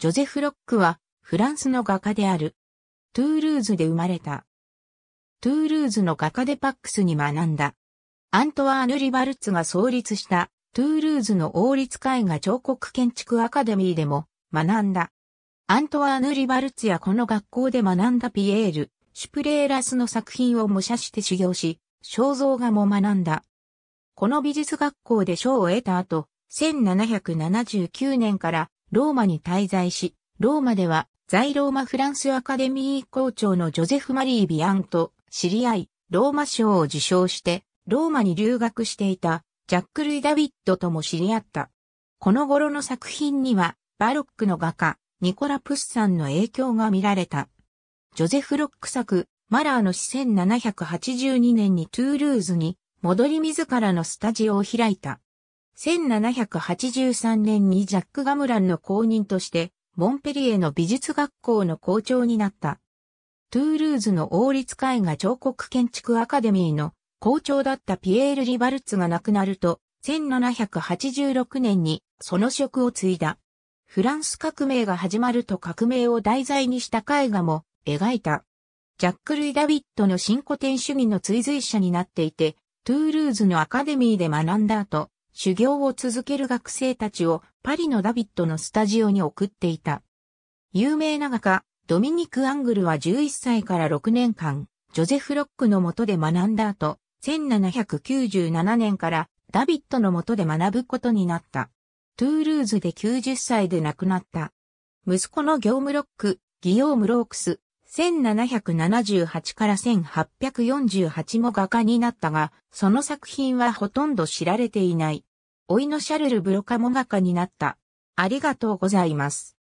ジョゼフ・ロックは、フランスの画家である。トゥールーズで生まれた。トゥールーズの画家でパックスに学んだ。アントワーヌ・リバルツが創立したトゥールーズの王立絵画彫刻建築アカデミーでも学んだ。アントワーヌ・リバルツやこの学校で学んだピエール、シュプレーラスの作品を模写して修行し、肖像画も学んだ。この美術学校で賞を得た後、1779年からローマに滞在し、ローマでは在ローマフランスアカデミー校長のジョゼフ・マリー・ビアンと知り合い、ローマ賞を受賞して、ローマに留学していたジャック・ルイ・ダビッドとも知り合った。この頃の作品には、バロックの画家、ニコラ・プッサンの影響が見られた。ジョゼフ・ロック作、マラーの死1782年にトゥールーズに戻り自らのスタジオを開いた。1783年にジャック・ガムランの後任として、モンペリエの美術学校の校長になった。トゥールーズの王立絵画彫刻建築アカデミーの校長だったピエール・リバルツが亡くなると、1786年にその職を継いだ。フランス革命が始まると革命を題材にした絵画も描いた。ジャック・ルイ・ダビットの新古典主義の追随者になっていて、トゥールーズのアカデミーで学んだ後、修行を続ける学生たちをパリのダビットのスタジオに送っていた。有名な画家、ドミニク・アングルは11歳から6年間、ジョゼフ・ロックの下で学んだ後、1797年からダビットの下で学ぶことになった。トゥールーズで90歳で亡くなった。息子のギョーム・ロック、ギオーム・ロークス、1778から1848も画家になったが、その作品はほとんど知られていない。老いのシャルル・ブロカもがかになった。ありがとうございます。